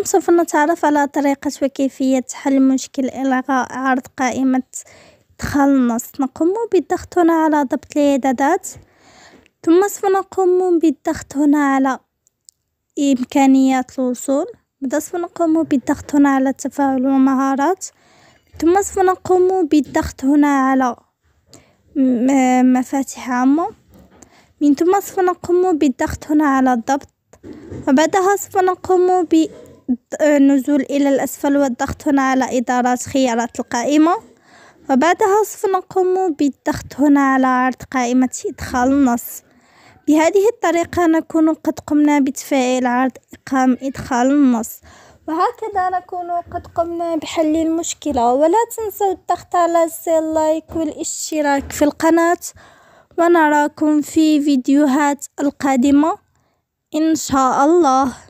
اليوم نعم، سوف نتعرف على طريقة وكيفية حل مشكل إلغاء عرض قائمة إدخال النص نقوم بالضغط هنا على ضبط الإعدادات ثم سوف نقوم بالضغط هنا على إمكانيات الوصول سوف نقوم بالضغط هنا على تفاعل المهارات ثم سوف نقوم بالضغط هنا على مفاتيح عامة من ثم سوف نقوم بالضغط هنا على الضبط وبعدها سوف نقوم ب النزول إلى الأسفل والضغط هنا على إدارة خيارات القائمة وبعدها سوف نقوم بالضغط هنا على عرض قائمة إدخال النص بهذه الطريقة نكون قد قمنا بتفعيل عرض إقام إدخال النص وهكذا نكون قد قمنا بحل المشكلة ولا تنسوا الضغط على زر اللايك والاشتراك في القناة ونراكم في فيديوهات القادمة إن شاء الله